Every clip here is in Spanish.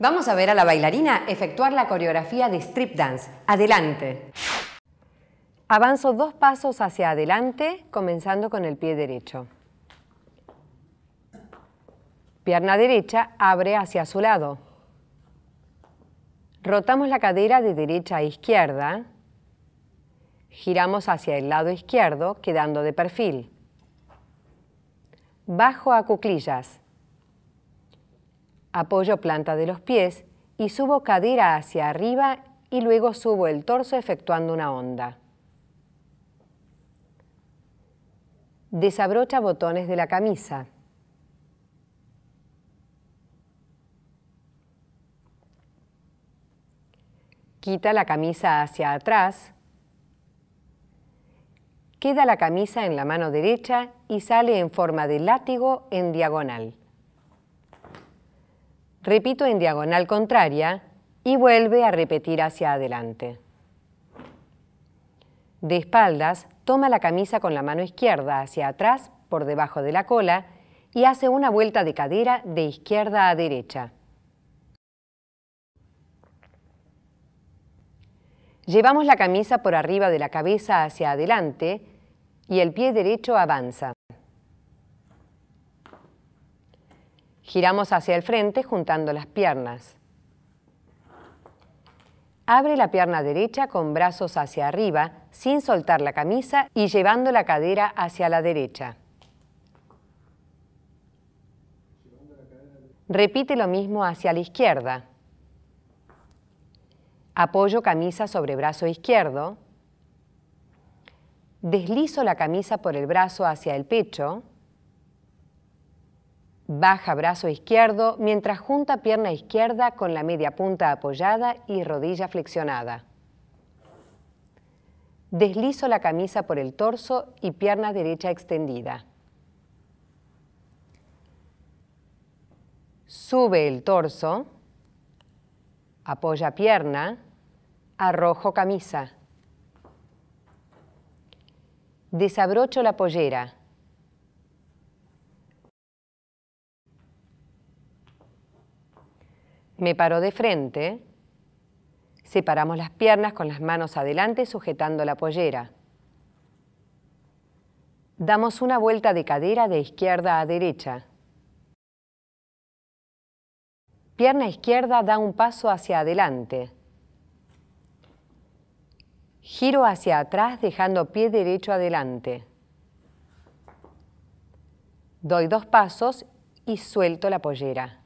Vamos a ver a la bailarina efectuar la coreografía de strip dance. Adelante. Avanzo dos pasos hacia adelante, comenzando con el pie derecho. Pierna derecha abre hacia su lado. Rotamos la cadera de derecha a izquierda. Giramos hacia el lado izquierdo, quedando de perfil. Bajo a cuclillas. Apoyo planta de los pies y subo cadera hacia arriba y luego subo el torso efectuando una onda. Desabrocha botones de la camisa. Quita la camisa hacia atrás. Queda la camisa en la mano derecha y sale en forma de látigo en diagonal repito en diagonal contraria y vuelve a repetir hacia adelante. De espaldas, toma la camisa con la mano izquierda hacia atrás por debajo de la cola y hace una vuelta de cadera de izquierda a derecha. Llevamos la camisa por arriba de la cabeza hacia adelante y el pie derecho avanza. Giramos hacia el frente juntando las piernas. Abre la pierna derecha con brazos hacia arriba, sin soltar la camisa y llevando la cadera hacia la derecha. Repite lo mismo hacia la izquierda. Apoyo camisa sobre brazo izquierdo. Deslizo la camisa por el brazo hacia el pecho. Baja brazo izquierdo mientras junta pierna izquierda con la media punta apoyada y rodilla flexionada. Deslizo la camisa por el torso y pierna derecha extendida. Sube el torso, apoya pierna, arrojo camisa. Desabrocho la pollera Me paro de frente. Separamos las piernas con las manos adelante sujetando la pollera. Damos una vuelta de cadera de izquierda a derecha. Pierna izquierda da un paso hacia adelante. Giro hacia atrás dejando pie derecho adelante. Doy dos pasos y suelto la pollera.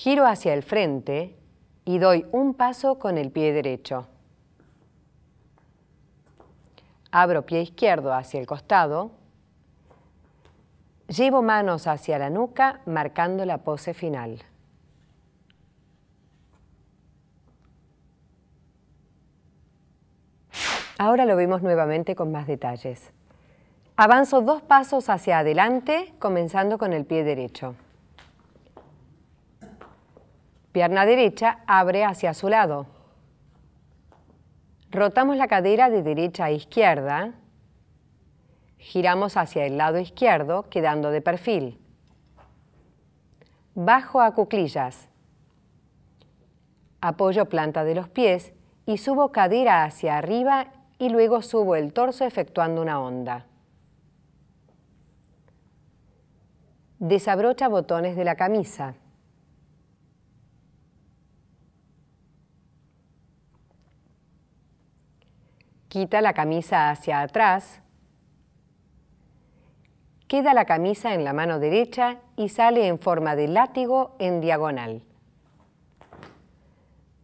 Giro hacia el frente y doy un paso con el pie derecho. Abro pie izquierdo hacia el costado. Llevo manos hacia la nuca marcando la pose final. Ahora lo vemos nuevamente con más detalles. Avanzo dos pasos hacia adelante, comenzando con el pie derecho. Pierna derecha abre hacia su lado. Rotamos la cadera de derecha a izquierda. Giramos hacia el lado izquierdo, quedando de perfil. Bajo a cuclillas. Apoyo planta de los pies y subo cadera hacia arriba y luego subo el torso efectuando una onda. Desabrocha botones de la camisa. quita la camisa hacia atrás, queda la camisa en la mano derecha y sale en forma de látigo en diagonal.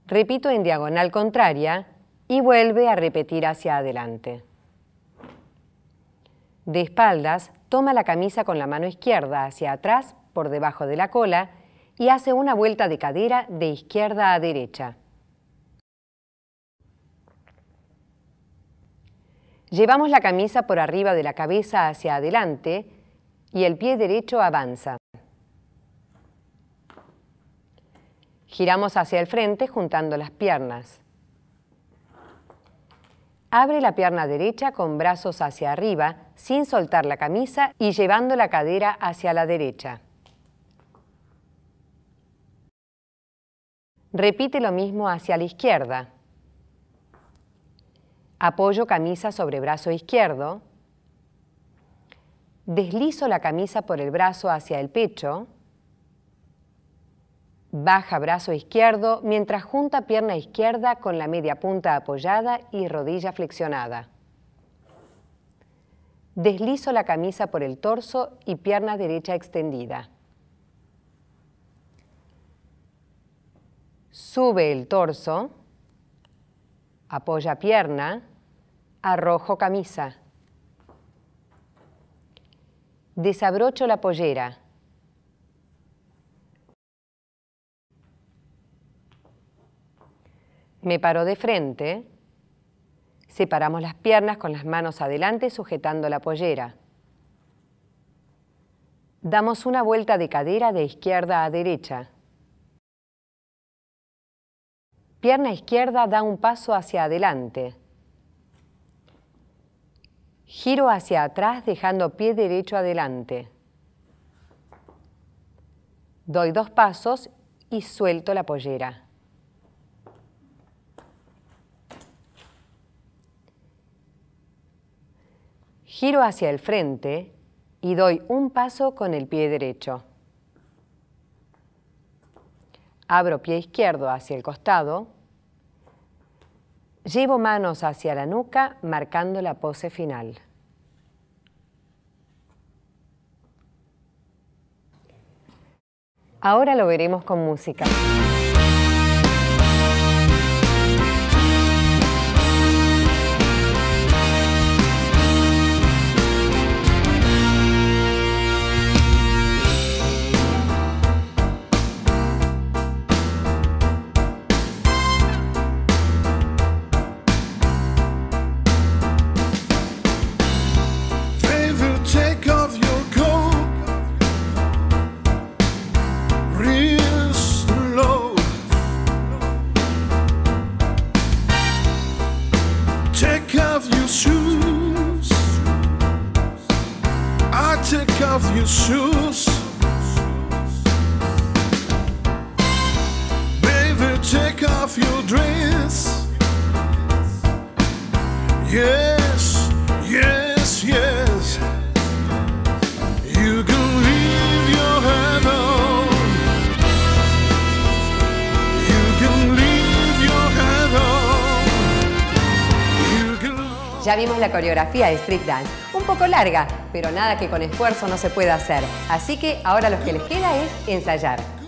Repito en diagonal contraria y vuelve a repetir hacia adelante. De espaldas, toma la camisa con la mano izquierda hacia atrás por debajo de la cola y hace una vuelta de cadera de izquierda a derecha. Llevamos la camisa por arriba de la cabeza hacia adelante y el pie derecho avanza. Giramos hacia el frente juntando las piernas. Abre la pierna derecha con brazos hacia arriba, sin soltar la camisa y llevando la cadera hacia la derecha. Repite lo mismo hacia la izquierda. Apoyo camisa sobre brazo izquierdo. Deslizo la camisa por el brazo hacia el pecho. Baja brazo izquierdo mientras junta pierna izquierda con la media punta apoyada y rodilla flexionada. Deslizo la camisa por el torso y pierna derecha extendida. Sube el torso apoya pierna, arrojo camisa. Desabrocho la pollera. Me paro de frente. Separamos las piernas con las manos adelante sujetando la pollera. Damos una vuelta de cadera de izquierda a derecha. Pierna izquierda da un paso hacia adelante. Giro hacia atrás dejando pie derecho adelante. Doy dos pasos y suelto la pollera. Giro hacia el frente y doy un paso con el pie derecho. Abro pie izquierdo hacia el costado. Llevo manos hacia la nuca marcando la pose final. Ahora lo veremos con música. Ya vimos la coreografía de Street Dance. Un poco larga, pero nada que con esfuerzo no se pueda hacer. Así que ahora lo que les queda es ensayar.